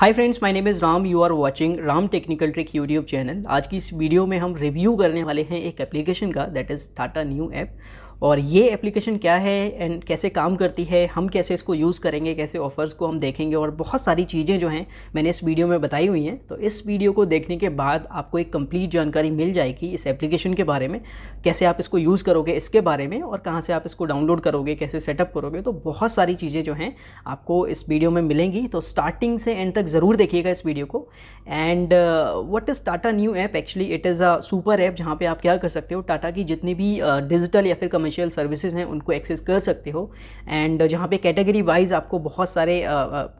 hi friends my name is Ram you are watching Ram technical trick YouTube channel आज की इस video में हम रिव्यू करने वाले हैं एक एप्लीकेशन का that is Tata Neu app और ये एप्लीकेशन क्या है एंड कैसे काम करती है हम कैसे इसको यूज़ करेंगे कैसे ऑफ़र्स को हम देखेंगे और बहुत सारी चीज़ें जो हैं मैंने इस वीडियो में बताई हुई हैं तो इस वीडियो को देखने के बाद आपको एक कंप्लीट जानकारी मिल जाएगी इस एप्लीकेशन के बारे में कैसे आप इसको यूज़ करोगे इसके बारे में और कहाँ से आप इसको डाउनलोड करोगे कैसे सेटअप करोगे तो बहुत सारी चीज़ें जो हैं आपको इस वीडियो में मिलेंगी तो स्टार्टिंग से एंड तक ज़रूर देखिएगा इस वीडियो को and what is Tata Neu app actually it is a super app जहाँ पर आप क्या कर सकते हो टाटा की जितनी भी डिजिटल uh, या फिर कमर्शियल सर्विसेज हैं उनको एक्सेस कर सकते हो एंड जहाँ पे कैटेगरी वाइज आपको बहुत सारे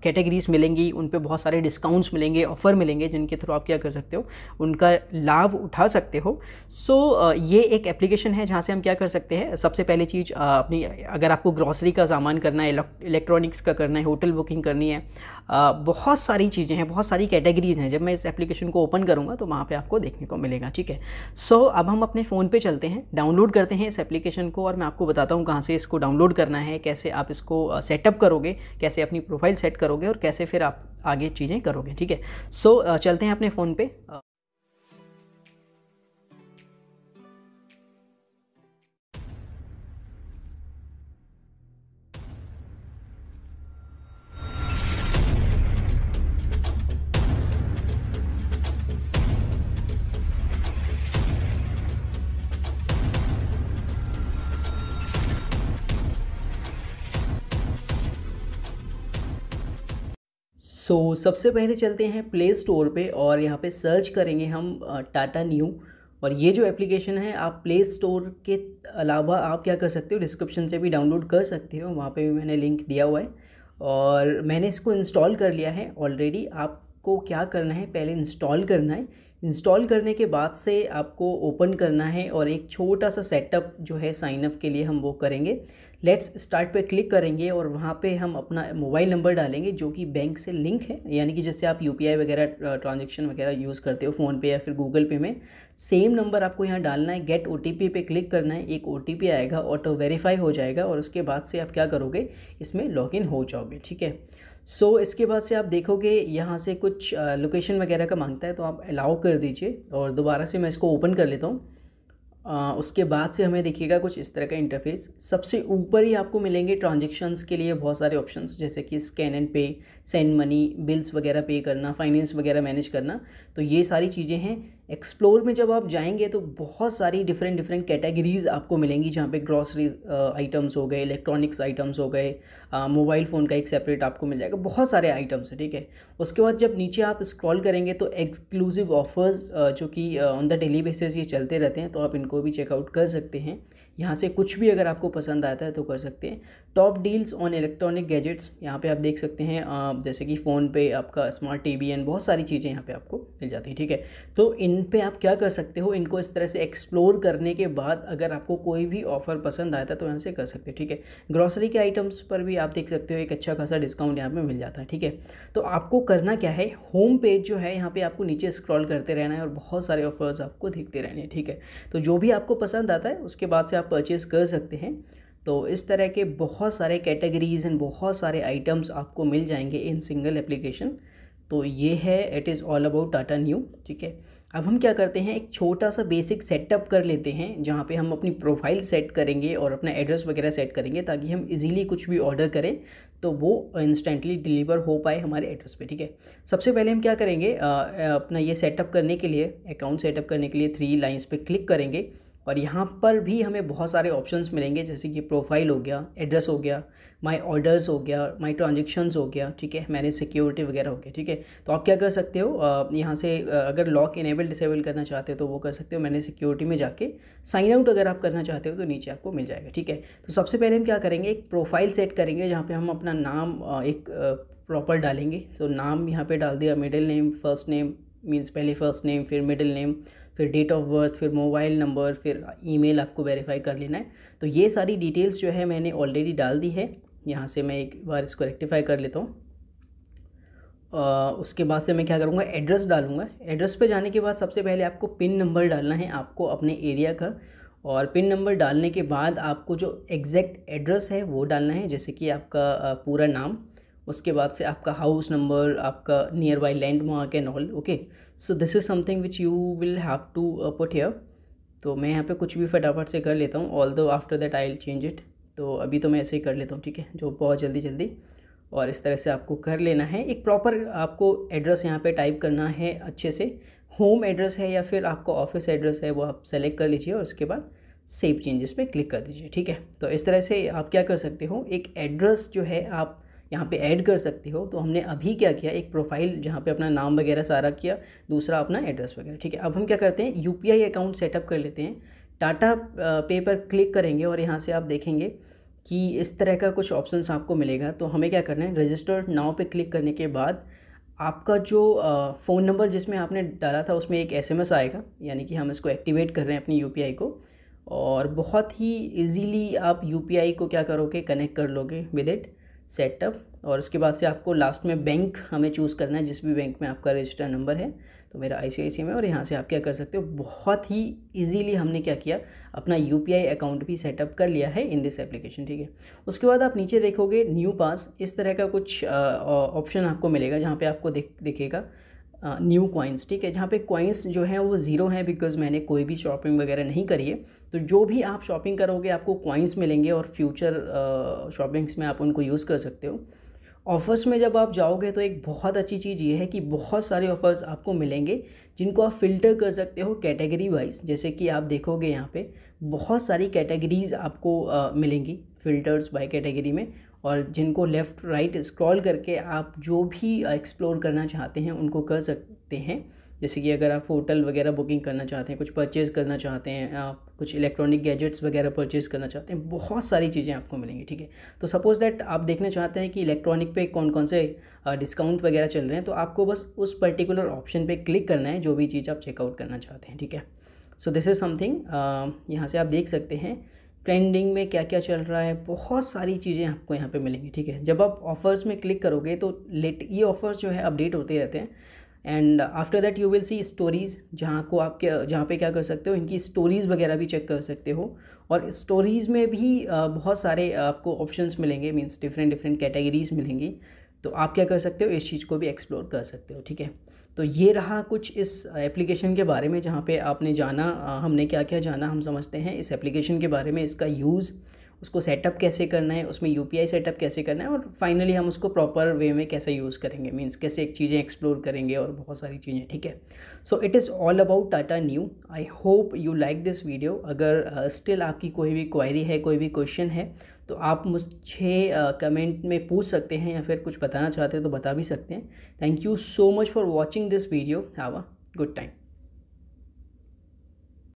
कैटेगरीज मिलेंगी उन पर बहुत सारे डिस्काउंट्स मिलेंगे ऑफर मिलेंगे जिनके थ्रू आप क्या कर सकते हो उनका लाभ उठा सकते हो सो so, ये एक एप्लीकेशन है जहाँ से हम क्या कर सकते हैं सबसे पहली चीज़ अपनी अगर आपको ग्रॉसरी का सामान करना है इलेक्ट्रॉनिक्स का करना है होटल बुकिंग करनी है बहुत सारी चीज़ें हैं बहुत सारी कैटेगरीज़ हैं जब मैं इस एप्लीकेशन को ओपन करूँगा तो वहाँ पर आपको देखने को मिलेगा ठीक है सो अब हम अपने फ़ोन पर चलते हैं डाउनलोड करते हैं इस एप्लीकेशन को और मैं आपको बताता हूँ कहाँ से इसको डाउनलोड करना है कैसे आप इसको सेटअप करोगे कैसे अपनी प्रोफाइल सेट करोगे और कैसे फिर आप आगे चीज़ें करोगे ठीक है सो so, चलते हैं अपने फ़ोन पे सो so, सबसे पहले चलते हैं प्ले स्टोर पे और यहाँ पे सर्च करेंगे हम टाटा न्यू और ये जो एप्लीकेशन है आप प्ले स्टोर के अलावा आप क्या कर सकते हो डिस्क्रिप्शन से भी डाउनलोड कर सकते हो वहाँ पे भी मैंने लिंक दिया हुआ है और मैंने इसको इंस्टॉल कर लिया है ऑलरेडी आपको क्या करना है पहले इंस्टॉल करना है इंस्टॉल करने के बाद से आपको ओपन करना है और एक छोटा सा सेटअप जो है साइनअप के लिए हम वो करेंगे लेट्स स्टार्ट पे क्लिक करेंगे और वहाँ पे हम अपना मोबाइल नंबर डालेंगे जो कि बैंक से लिंक है यानी कि जैसे आप यू वगैरह ट्रांजेक्शन वगैरह यूज़ करते हो फ़ोनपे या फिर गूगल पे में सेम नंबर आपको यहाँ डालना है गेट ओ पे क्लिक करना है एक ओ आएगा ऑटो वेरीफाई हो जाएगा और उसके बाद से आप क्या करोगे इसमें लॉगिन हो जाओगे ठीक है सो so, इसके बाद से आप देखोगे यहाँ से कुछ लोकेशन वगैरह का मांगता है तो आप अलाउ कर दीजिए और दोबारा से मैं इसको ओपन कर लेता हूँ आ, उसके बाद से हमें देखिएगा कुछ इस तरह का इंटरफेस सबसे ऊपर ही आपको मिलेंगे ट्रांजेक्शन्स के लिए बहुत सारे ऑप्शंस जैसे कि scan and pay send money bills वगैरह पे करना फाइनेंस वगैरह मैनेज करना तो ये सारी चीज़ें हैं एक्सप्लोर में जब आप जाएंगे तो बहुत सारी डिफरेंट डिफरेंट कैटेगरीज़ आपको मिलेंगी जहाँ पे ग्रॉसरीज आइटम्स uh, हो गए इलेक्ट्रॉनिक्स आइटम्स हो गए मोबाइल uh, फ़ोन का एक सेपरेट आपको मिल जाएगा बहुत सारे आइटम्स हैं ठीक है उसके बाद जब नीचे आप स्क्रॉल करेंगे तो एक्सक्लूसिव ऑफर्स uh, जो कि ऑन द डेली बेसिस ये चलते रहते हैं तो आप इनको भी चेकआउट कर सकते हैं यहाँ से कुछ भी अगर आपको पसंद आता है तो कर सकते हैं top deals on electronic gadgets यहाँ पे आप देख सकते हैं जैसे कि फ़ोन पे आपका स्मार्ट टीवी एंड बहुत सारी चीज़ें यहाँ पे आपको मिल जाती हैं ठीक है तो इन पे आप क्या कर सकते हो इनको इस तरह से एक्सप्लोर करने के बाद अगर आपको कोई भी ऑफ़र पसंद आता है तो यहाँ से कर सकते हैं ठीक है ग्रॉसरी के आइटम्स पर भी आप देख सकते हो एक अच्छा खासा डिस्काउंट यहाँ पर मिल जाता है ठीक है तो आपको करना क्या है होम पेज जो है यहाँ पर आपको नीचे स्क्रॉल करते रहना है और बहुत सारे ऑफर्स आपको देखते रहने हैं ठीक है तो जो भी आपको पसंद आता है उसके बाद से आप आप परचेस कर सकते हैं तो इस तरह के बहुत सारे कैटेगरीज एंड बहुत सारे आइटम्स आपको मिल जाएंगे इन सिंगल एप्लीकेशन तो ये है it is all about Tata Neu ठीक है अब हम क्या करते हैं एक छोटा सा बेसिक सेटअप कर लेते हैं जहाँ पे हम अपनी प्रोफाइल सेट करेंगे और अपना एड्रेस वगैरह सेट करेंगे ताकि हम इजीली कुछ भी ऑर्डर करें तो वो इंस्टेंटली डिलीवर हो पाए हमारे एड्रेस पे ठीक है सबसे पहले हम क्या करेंगे आ, अपना ये सेटअप करने के लिए अकाउंट सेटअप करने के लिए थ्री लाइन्स पर क्लिक करेंगे और यहाँ पर भी हमें बहुत सारे ऑप्शंस मिलेंगे जैसे कि प्रोफाइल हो गया एड्रेस हो गया माय ऑर्डर्स हो गया माय ट्रांजेक्शन्स हो गया ठीक है मैनेज सिक्योरिटी वगैरह हो गया ठीक है तो आप क्या कर सकते हो यहाँ से अगर लॉक इनेबल डिसेबल करना चाहते हो तो वो कर सकते हो मैनेज सिक्योरिटी में जाके साइन आउट अगर आप करना चाहते हो तो नीचे आपको मिल जाएगा ठीक है तो सबसे पहले हम क्या करेंगे एक प्रोफाइल सेट करेंगे जहाँ पर हम अपना नाम एक प्रॉपर डालेंगे तो नाम यहाँ पर डाल दिया middle name first name means पहले फर्स्ट नेम फिर मिडिल नेम फिर डेट ऑफ बर्थ फिर मोबाइल नंबर फिर ईमेल आपको वेरीफाई कर लेना है तो ये सारी डिटेल्स जो है मैंने ऑलरेडी डाल दी है यहाँ से मैं एक बार इसको रेक्टिफाई कर लेता हूँ उसके बाद से मैं क्या करूँगा एड्रेस डालूँगा एड्रेस पे जाने के बाद सबसे पहले आपको पिन नंबर डालना है आपको अपने एरिया का और पिन नंबर डालने के बाद आपको जो एग्जैक्ट एड्रेस है वो डालना है जैसे कि आपका पूरा नाम उसके बाद से आपका हाउस नंबर आपका nearby landmark and all okay so this is something which you will have to put here तो मैं यहाँ पे कुछ भी फटाफट से कर लेता हूँ although after that I will change it तो अभी तो मैं ऐसे ही कर लेता हूँ ठीक है जो बहुत जल्दी जल्दी और इस तरह से आपको कर लेना है एक प्रॉपर आपको एड्रेस यहाँ पे टाइप करना है अच्छे से होम एड्रेस है या फिर आपको ऑफिस एड्रेस है वो आप सेलेक्ट कर लीजिए और उसके बाद सेव चेंजेस पे क्लिक कर दीजिए ठीक है तो इस तरह से आप क्या कर सकते हो एक एड्रेस जो है आप यहाँ पे ऐड कर सकते हो तो हमने अभी क्या किया एक प्रोफाइल जहाँ पे अपना नाम वगैरह सारा किया दूसरा अपना एड्रेस वगैरह ठीक है अब हम क्या करते हैं यू अकाउंट सेटअप कर लेते हैं टाटा पे पर क्लिक करेंगे और यहाँ से आप देखेंगे कि इस तरह का कुछ ऑप्शन आपको मिलेगा तो हमें क्या करना है रजिस्टर नाव पर क्लिक करने के बाद आपका जो फ़ोन नंबर जिसमें आपने डाला था उसमें एक एसएमएस आएगा यानी कि हम इसको एक्टिवेट कर रहे हैं अपनी यूपीआई को और बहुत ही इजीली आप यूपीआई को क्या करोगे कनेक्ट कर लोगे विद इट सेटअप और उसके बाद से आपको लास्ट में बैंक हमें चूज़ करना है जिस भी बैंक में आपका रजिस्टर नंबर है तो मेरा आई में और यहाँ से आप क्या कर सकते हो बहुत ही इजीली हमने क्या किया अपना यू अकाउंट भी सेटअप कर लिया है इन दिस एप्लीकेशन ठीक है उसके बाद आप नीचे देखोगे न्यू पास इस तरह का कुछ ऑप्शन आपको मिलेगा जहाँ पर आपको दिखेगा न्यू कॉइन्स ठीक है जहाँ पे कॉइन्स जो है वो ज़ीरो हैं बिकॉज मैंने कोई भी शॉपिंग वगैरह नहीं करी है तो जो भी आप शॉपिंग करोगे आपको कॉइन्स मिलेंगे और फ्यूचर शॉपिंग्स में आप उनको यूज़ कर सकते हो ऑफ़र्स में जब आप जाओगे तो एक बहुत अच्छी चीज़ ये है कि बहुत सारे ऑफ़र्स आपको मिलेंगे जिनको आप फ़िल्टर कर सकते हो कैटेगरी वाइज जैसे कि आप देखोगे यहाँ पे बहुत सारी कैटेगरीज़ आपको मिलेंगी फ़िल्टर्स बाय कैटेगरी में और जिनको लेफ़्ट राइट स्क्रॉल करके आप जो भी एक्सप्लोर uh, करना चाहते हैं उनको कर सकते हैं जैसे कि अगर आप होटल वगैरह बुकिंग करना चाहते हैं कुछ परचेज़ करना चाहते हैं आप कुछ इलेक्ट्रॉनिक गैजेट्स वगैरह परचेज़ करना चाहते हैं बहुत सारी चीज़ें आपको मिलेंगी ठीक है तो सपोज़ दैट आप देखना चाहते हैं कि इलेक्ट्रॉनिक पे कौन कौन से डिस्काउंट uh, वगैरह चल रहे हैं तो आपको बस उस पर्टिकुलर ऑप्शन पर क्लिक करना है जो भी चीज़ आप चेकआउट करना चाहते हैं ठीक है सो दिस इज़ समथिंग यहाँ से आप देख सकते हैं ट्रेंडिंग में क्या क्या चल रहा है बहुत सारी चीज़ें आपको यहाँ पे मिलेंगी ठीक है जब आप ऑफर्स में क्लिक करोगे तो लेट ये ऑफर्स जो है अपडेट होते रहते हैं and after that you will see stories जहाँ को आप क्या जहाँ पे क्या कर सकते हो इनकी स्टोरीज़ वगैरह भी चेक कर सकते हो और स्टोरीज़ में भी बहुत सारे आपको ऑप्शंस मिलेंगे मीन्स डिफरेंट डिफरेंट कैटेगरीज़ मिलेंगी तो आप क्या कर सकते हो इस चीज़ को भी एक्सप्लोर कर सकते हो ठीक है तो ये रहा कुछ इस एप्लीकेशन के बारे में जहाँ पे आपने जाना हमने क्या क्या जाना हम समझते हैं इस एप्लीकेशन के बारे में इसका यूज़ उसको सेटअप कैसे करना है उसमें यू सेटअप कैसे करना है और फाइनली हम उसको प्रॉपर वे में कैसे यूज़ करेंगे मीन्स कैसे एक चीज़ें एक्सप्लोर करेंगे और बहुत सारी चीज़ें ठीक है so it is all about Tata Neu I hope you like this video अगर स्टिल uh, आपकी कोई भी क्वायरी है कोई भी क्वेश्चन है तो आप मुझे कमेंट में पूछ सकते हैं या फिर कुछ बताना चाहते हो तो बता भी सकते हैं thank you so much for watching this video have a good time